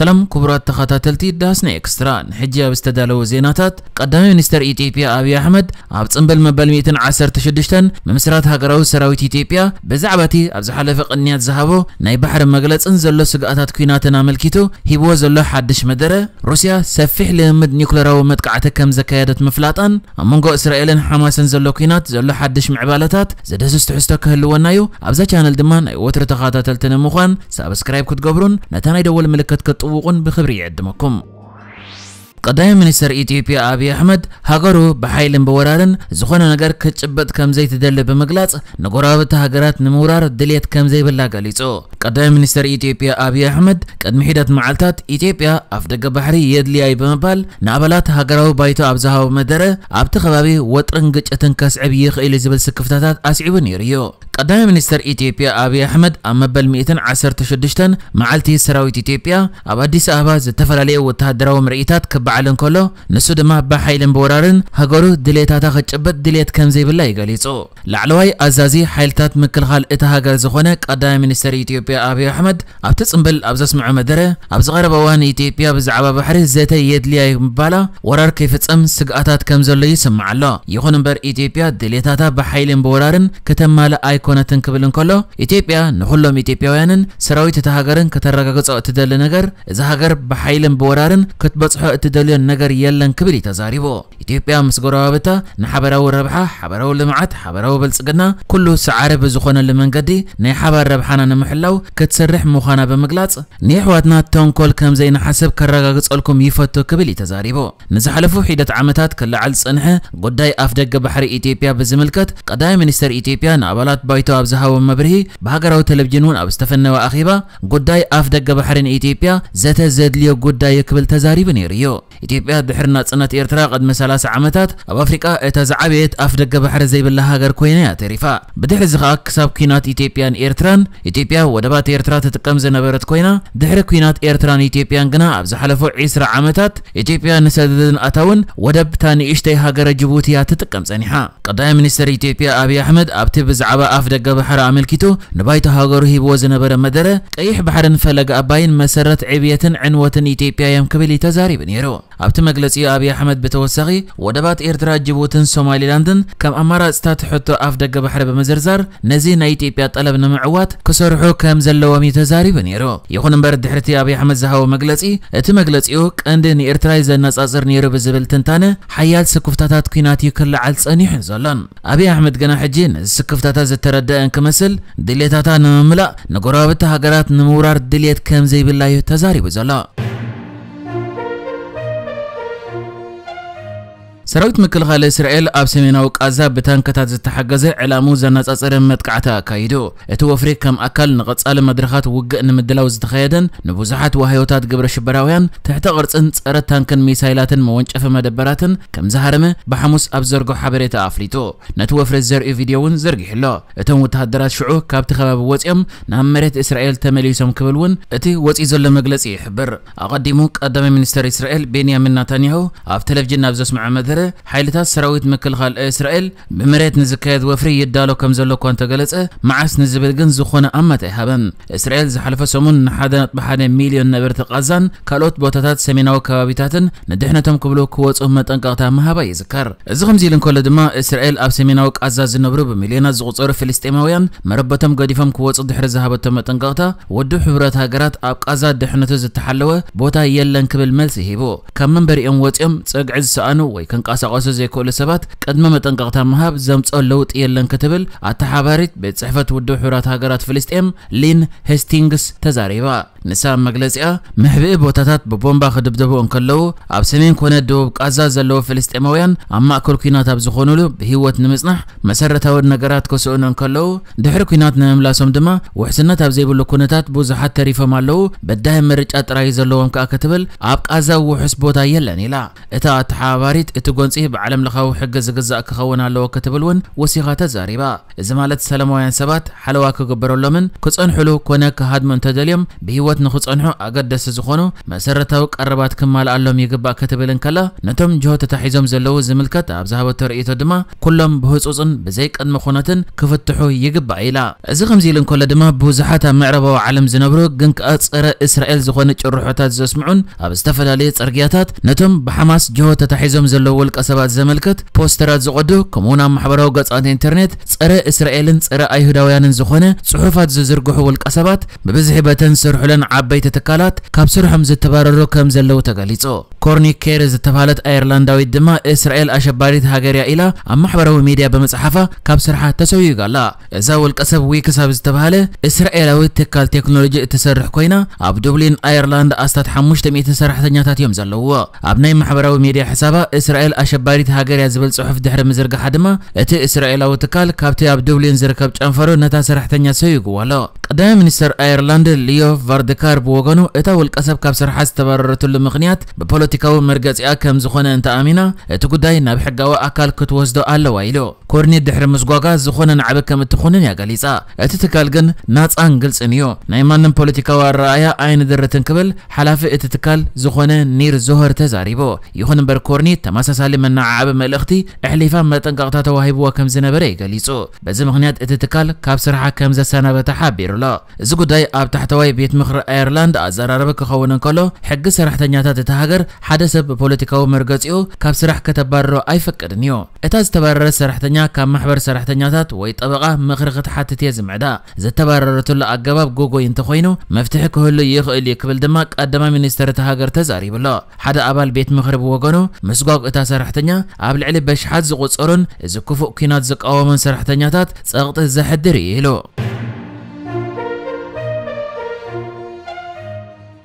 سلام كبرات تخاتلتي داسنا اكسترا حجاب استدالو زيناتات قدام منستر ايتيبيا ابي احمد ابصنبل مبل 110 تشدشتن ممسرات هاغراو سراويت ايتيبيا بزعباتي ابزحلف قنيات زهابو ناي بحر مغلص انزلو سغاتات كويناتنا ملكيتو هيبو زلو حدش مدره روسيا سفح لمد نيوكليرو مدقعه كم زكايدت مفلاطن امونغو اسرائيل حماس انزلو كينات زلو حدش معبالاتات زدسست حستو كهلوناو ابزا شانل دمان وتر تخاتلتن مخان سبسكرايب كتقبرون نتاني دول ملكت كتو مسؤوق بخبرية عندمكم ቀዳይ ሚኒስተር ኢትዮጵያ አብይ አሕመድ ሃገሩ ብሓይልን ብወራርን ዝኾነ ነገር ክትጭበጥ ከም ዘይትደሊ ብምግላጽ ንጎራብቲ ሃገራት ንምውራር ድልየት ከም ዘይብላ ገሊጹ قدام منستر إثيوبيا أبي أحمد قد محيدت معلتات إثيوبيا أفدق بحري يدلي أي بمبال نابلات هاقراو بايتو أبزهاو مدرة أبت خبابي وطرنقج أتنكاس عبيخ إلي زبل سكفتاتات أسعبون يريو قدام منستر إثيوبيا أبي أحمد أمبال مئتن عسر تشدشتن معلتي سراويت إثيوبيا أباديس أهبا زتفلالي وتهدراو مرئيتات كبعلن كولو نسو دما بحيلن بورارن هاقرو دليتاتا خجبت دليت كمزي بالله يقاليصو لعلواي أزازي حيلتات مكلخال إتهاقر زخونك قدام منستر إثيوبيا ኢትዮጵያ ኣብይ ኣሕመድ ኣብቲ ፅምብል ኣብ ዘስምዖ መደረ ኣብ ዝቐረበ እዋን ኢትዮጵያ ብዛዕባ ባሕሪ ዘተ የድልያ ይምባላ ወራር ከይፍፀም ስግኣታት ከም ዘሎ ይስማዕ ኣሎ ይኹን እምበር ኢትዮጵያ ድሌታታ ብሓይልን ብወራርን ከተማልእ ኣይኮነትን ክብል እንከሎ ኢትዮጵያ ንኩሎም ኢትዮጵያውያንን ሰራዊት እቲ ሃገርን ከተረጋግፆ እትደሊ ነገር እዚ ሃገር ብሓይልን ብወራርን ክትበፅሖ እትደልዮን ነገር የለን ክብል እዩ ተዛሪቡ ኢትዮጵያ ምስ ጎረባብታ ንሓበራዊ ረብሓ ሓበራዊ ልምዓት ሓበራዊ ብልፅግና ኩሉ ሰዓረብ ዝኾነሉ መንገዲ ናይ ሓባር ረብሓና ንምሕላው ክትሰርሕ ምዃና ብምግላጽ ንኣሕዋትና ተንኮል ከም ዘይንሓስብ ከረጋግጸልኩም ይፈቱ ክብል እዩ ተዛሪቡ ንዝሓለፉ ሒደት ዓመታት ክለዓል ዝጸንሐ ጉዳይ ኣፍ ደገ ባሕሪ ኢትዮጵያ ብዝምልከት ቀዳማይ ሚኒስተር ኢትዮጵያ ንኣባላት ባይቶ ኣብ ዝሃቦ መብርሂ ብሃገራዊ ቴሌቭዥን እውን ኣብ ዝተፈነወ ኣኼባ ጉዳይ ኣፍ ደገ ባሕሪ ንኢትዮጵያ ዘተ ዘድልዮ ጉዳይ ክብል ተዛሪቡ ነይሩ እዩ ኢትዮጵያ ድሕሪ ናጽነት ኤርትራ ቅድሚ 30 ሰላሳ ዓመታት ኣብ ኣፍሪቃ እታ ዝዓበየት ኣፍ ደገ ባሕሪ ዘይብላ ሃገር ኮይና እያ ተሪፋ ብድሕሪ እዚ ከዓ ክሳብ ኩናት ኢትዮጵያን ኤርትራን ኢትዮጵያ ወደባት ኤርትራ ትጥቀም ዝነበረት ኮይና ድሕሪ ኩናት ኤርትራን ኢትዮጵያን ግና ኣብ ዝሓለፉ 20 ዓመታት ኢትዮጵያ ንሰደድን ኣታውን ወደብ እታ ንእሽተይ ሃገረ ጅቡቲ እያ ትጥቀም ጸኒሓ ቀዳማይ ሚኒስትር ኢትዮጵያ ኣብዪ ኣሕመድ ኣብቲ ብዛዕባ ኣፍ ደገ ባሕሪ ኣመልኪቱ ንባይቶ ሃገሩ ሂብዎ ዝነበረ መደረ ቀይሕ ባሕርን ፈለገ ኣባይን መሰረት ዕብየትን ዕንወትን ኢትዮጵያ እዮም ክብል እዩ ተዛሪቡ ነይሩ ابت مجلسي ابي احمد بتوسعي ودبات ايرتراج جبوتن سومالي لندن كم امارة استات حتو افدق بحر بمزرزار نزي نايتي بيات طلب نمعوات كسرحو كم زلو ميتزاري بنيرو يخون برد حرتي ابي احمد زهو مجلسي ات مجلسيو قندن ايرتراي زناص اصر نيرو بزبل تنتانه حيال سكفتاتات كيناتي كل عل صنيح زلن ابي احمد جنا حجين سكفتاتات زتردان كمسل دليتاتا نملا نغرابت هاجرات نمورار دليت كم زي بالله تزاري بزلا ሰራዊት ምክልኻል እስራኤል ኣብ ሰሜናዊ ቃዛ ብታንክታት ዝተሓገዘ ዕላሙ ዘነጻጽረ መጥቃዕታ ኣካይዱ እቲ ወፍሪ ከም ኣካል ንቐጻሊ መድረኻት ውግእ ንምድላው ዝተኸየደን ንብዙሓት ዋህዮታት ግብረ ሽበራውያን ትሕቲ ቅርፅን ፀረ ታንክን ሚሳይላትን መወንጨፈ መደበራትን ከም ዝሃረመ ብሓሙስ ኣብ ዘርግሖ ሓበሬታ ኣፍሊጡ ነቲ ወፍሪ ዘርኢ ቪድዮ እውን ዘርጊሕ ኣሎ እቶም ወተሃደራት ሽዑ ካብቲ ከባቢ ወፂኦም ናብ መሬት እስራኤል ተመሊሶም ክብል እውን እቲ ወፂኡ ዘሎ መግለፂ ይሕብር ኣቐዲሙ ቀዳማይ ሚኒስተር እስራኤል ቤንያሚን ናታንያሁ ኣብ ቴሌቭዥን ናብ ዘስምዐ መደረ ዝነበረ ሓይልታት ሰራዊት ምክልኻል እስራኤል ብምሬት ንዝካየድ ወፍሪ ይዳሎ ከም ዘሎ እኳ እንተገለጸ መዓስ ንዝብል ግን ዝኾነ ኣማት ኣይሃበን እስራኤል ዝሓለፈ ሰሙን ንሓደ ነጥቢ ሓደ ሚልዮን ነበርቲ ቃዛን ካልኦት ቦታታት ሰሜናዊ ከባቢታትን ንድሕነቶም ክብሉ ክወፁ መጠንቀቕታ ምሃባ ይዝከር እዚ ከምዚ ኢሉ እንከሎ ድማ እስራኤል ኣብ ሰሜናዊ ቃዛ ዝነብሩ ብሚልዮናት ዝቑፀሩ ፍልስጤማውያን መረበቶም ገዲፎም ክወፁ ድሕሪ ዝሃበቶም መጠንቀቕታ ወድብ ሕብረት ሃገራት ኣብ ቃዛ ድሕነቱ ዝተሓለወ ቦታ የለን ክብል መልሲ ሂቡ ካብ መንበሪኦም ወፂኦም ፀግዒ ዝሰኣኑ ወይ ክንቀ ዝንቀሳቀሱ ዘይክእሉ ሰባት ቅድመ መጠንቀቕታ ምሃብ ዘምፅኦ ለውጢ የለን ክትብል ኣተሓባሪት ቤት ፅሕፈት ውድብ ሕብራት ሃገራት ፍልስጥኤም ሊን ሄስቲንግስ ተዛሪባ ንሳ መግለፂኣ ምሕብኢ ቦታታት ብቦምባ ክድብደቡ እንከለዉ ኣብ ሰሜን ኮነ ደቡብ ቃዛ ዘለዎ ፍልስጥኤማውያን ኣብ ማእከል ኩናት ኣብ ዝኾኑሉ ብሂወት ንምጽናሕ መሰረታዊ ነገራት ክስእኑ እንከለዉ ድሕሪ ኩናት ንምምላሶም ድማ ውሕስነት ኣብ ዘይብሉ ኩነታት ብዙሓት ተሪፎም ኣለዉ በዳሂ ምርጫ ጥራይ ዘለዎም ከዓ ክትብል ኣብ ቃዛ ውሑስ ቦታ የለን ኢላ እታ ኣተሓባሪት እቲ جونسيه بعالم لخاو حق زجزاء كخونا لو كتبلون وسيغة تزاريبا إذا مالت سلام وين سبات حلوة كجبر اللمن كوس أنحلو كونا كهاد من تدليم بهوت نخوس أنحو أجد سزخونو مسرة توك أربات كمال علم يجب كتبلن كلا نتم جهة تحيزم زلو زملكت أبزها بترئي تدمى كلهم بهوس أصن بزيك أن مخونة كفتحو يجب عيلا إذا خمزيلن كل دمى بوزحتها معربة وعالم زنبرو جنك أتس إر إسرائيل زخونت الروحات زسمعون أبستفد عليه أرجياتات نتم بحماس جهة تحيزم زلو ውልቀ ሰባት ዘመልክት ፖስተራት ዝቐዱ ከምኡውን ኣብ ማሕበራዊ ገጻት ኢንተርኔት ፀረ እስራኤልን ፀረ ኣይሁዳውያንን ዝኾነ ጽሑፋት ዝዝርግሑ ውልቀ ሰባት ብብዝሒ በተን ዝሰርሑለን ዓበይቲ ትካላት ካብ ስርሖም ዝተባረሩ ከም ዘለዉ ተገሊጹ ኮርኒ ኬር ዝተባሃለት ኣየርላንዳዊት ድማ እስራኤል ኣሸባሪት ሃገር እያ ኢላ ኣብ ማሕበራዊ ሚድያ ብመፅሓፋ ካብ ስርሓ ተሰዊጋ ኣላ እዛ ውልቀ ሰብ ዊክስ ኣብ ዝተባሃለ እስራኤላዊ ትካል ቴክኖሎጂ እትሰርሕ ኮይና ኣብ ዱብሊን ኣየርላንድ ኣስታት 500 ሰራሕተኛታት እዮም ዘለውዎ ኣብ ናይ ማሕበራዊ ሚድያ ሕሳባ እስራኤል ኣሸባሪት ሃገር እያ ዝብል ፅሑፍ ድሕሪ ምዝርግሓ ድማ እቲ እስራኤላዊ ትካል ካብቲ ኣብ ዱብሊን ዝርከብ ጨንፈሩ ነታ ሰራሕተኛ ሰይግዎ ኣሎ ቀዳማይ ሚኒስተር ኣየርላንድ ሊዮ ቫርድካር ብወገኑ እታ ውልቀ ሰብ ካብ ስርሓ ዝተባረረትሉ ምክንያት ብፖለቲካዊ መርገፂያ ከም ዝኾነ እንተኣሚና እቲ ጉዳይ ናብ ሕጋዊ ኣካል ክትወስዶ ኣለዋ ኢሉ كورني دحر مزغوغا زخونن عبكم تخونن يا غليصا እቲ ትካል ግን ናፃን ግልፅን እዩ ናይ ማንም ፖለቲካዊ ኣረኣያ ኣይንድርትን ክብል ሓላፊ እቲ ትካል ዝኾነ ኒር ዞህር ተዛሪቦ ይኹን እምበር ኮርኒ ተመሳሳሊ መነዓዓበ መልእኽቲ ኣሕሊፋ መጠንቀቕታ ተዋሂብዎ ከም ዝነበረ ይገሊጹ በዚ ምክንያት እቲ ትካል ካብ ስርሓ ከም ዘሰናበተ ሓቢሩ ኣሎ እዚ ጉዳይ ኣብ ታሕተዋይ ቤት ምክሪ ኣየርላንድ ኣዘራረበ ክኸውን እንከሎ ሕጊ ሰራሕተኛታት እቲ ሃገር ሓደ ሰብ ብፖለቲካዊ መርገፂኡ ካብ ስራሕ ከተባርሮ ኣይፈቅድን እዩ እታ ዝተባረረ ሰራሕተኛ ካብ ማሕበር ሰራሕተኛታት ወይ ጠበቓ ምኽሪ ክትሓትት እየ ዝምዕዳ ዘተባረረትሉ ኣገባብ ጎጎይ እንተኮይኑ መፍትሒ ክህሉ ይኽእል እዩ ክብል ድማ ቀዳማይ ሚኒስተር እቲ ሃገር ተዛሪብሎ ሓደ ኣባል ቤት ምኽሪ ብወገኑ ምስጓግ እታ ሰራሕተኛ ኣብ ልዕሊ በሽሓት ዝቑፀሩን እዚ ክፉእ ኩናት ዝቃወሙን ሰራሕተኛታት ፀቕጢ ዘሕድር እዩ ኢሉ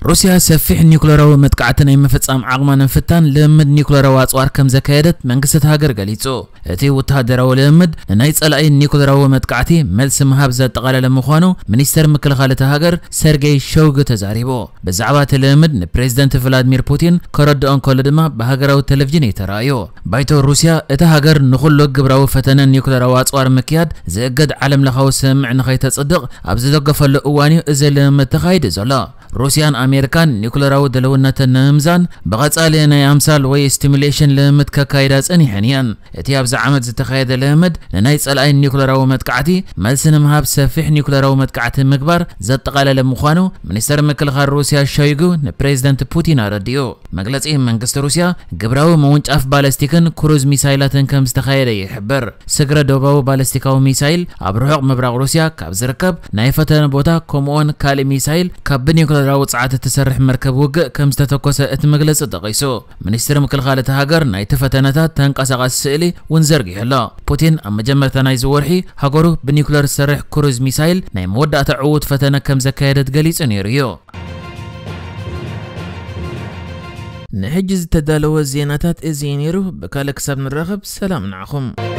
روسيا سفح نيوكليراوي متقعتن اي مفصام عقما نفتان لمد نيوكليراوي اصوار كم زكايدت منكست هاجر غليصو اتي وتهادراوي لمد ناي صلاي نيوكليراوي متقعتي ملس مهاب زتقالل مخانو ሚኒስተር ምክልኻለት ሃገር ሰርጌይ ሸውግ ተዛሪቦ ብዛዕባ እቲ ልምድ ንፕሬዚደንት ቭላድሚር ፑቲን ከረድኦ እንከሎ ድማ ብሃገራዊ ቴሌቭዥን የተረኣዮ ባይቶ ሩስያ እቲ ሃገር ንኹሎ ግብራዊ ፈተነ ኒውክለራዊ ኣፅዋር ምክያድ ዝእገድ ዓለም ለኻዊ ስምዕ ንኸይተፅድቕ ኣብ ዝደገፈሉ እዋን እዩ እዚ ልምድ ተኻይዲ ዘሎ روسيان أمريكان نيكولراو دلونة نمزان بغت علينا يامسال وي ستيميليشن لمد كايداس أنيحنيان اتياب زعمت زتخيد لمد ننايس على نيكولراو مدكعتي ملسن مهاب سفيح نيكولراو مدكعتي مكبر زتقال لمخانو مكل غار روسيا شايغو نبريزدنت بوتين أرديو من قصة روسيا قبراو مونج أف بالاستيكن كروز ميسايلاتن كم استخيد يحبر سقرا دوباو بالاستيكاو ميسايل أبرحق مبراغ روسيا كاب زركب نايفتن بوتا كومون كالي ميسايل كاب نيكولراو ሃገራዊ ጸዓተ ተሰርሕ መርከብ ውግእ ከም ዝተተኮሰ እቲ መግለፂ ተጠቒሱ ሚኒስትሪ ምክልኻል እቲ ሃገር ናይቲ ፈተነታት ተንቀሳቓሲ ስእሊ እውን ዘርጊሑ ኣሎ ፑቲን ኣብ መጀመርታ ናይ ዝወርሒ ሃገሩ ብኒኩለር ዝሰርሕ ክሩዝ ሚሳይል ናይ መወዳእታ ዕዉት ፈተነ ከም ዘካየደት ገሊጹ ነይሩ እዩ ንሕጂ ዝተዳለወ ዜናታት እዚ ነይሩ ብካልእ ክሳብ ንራኸብ ሰላም ንዓኹም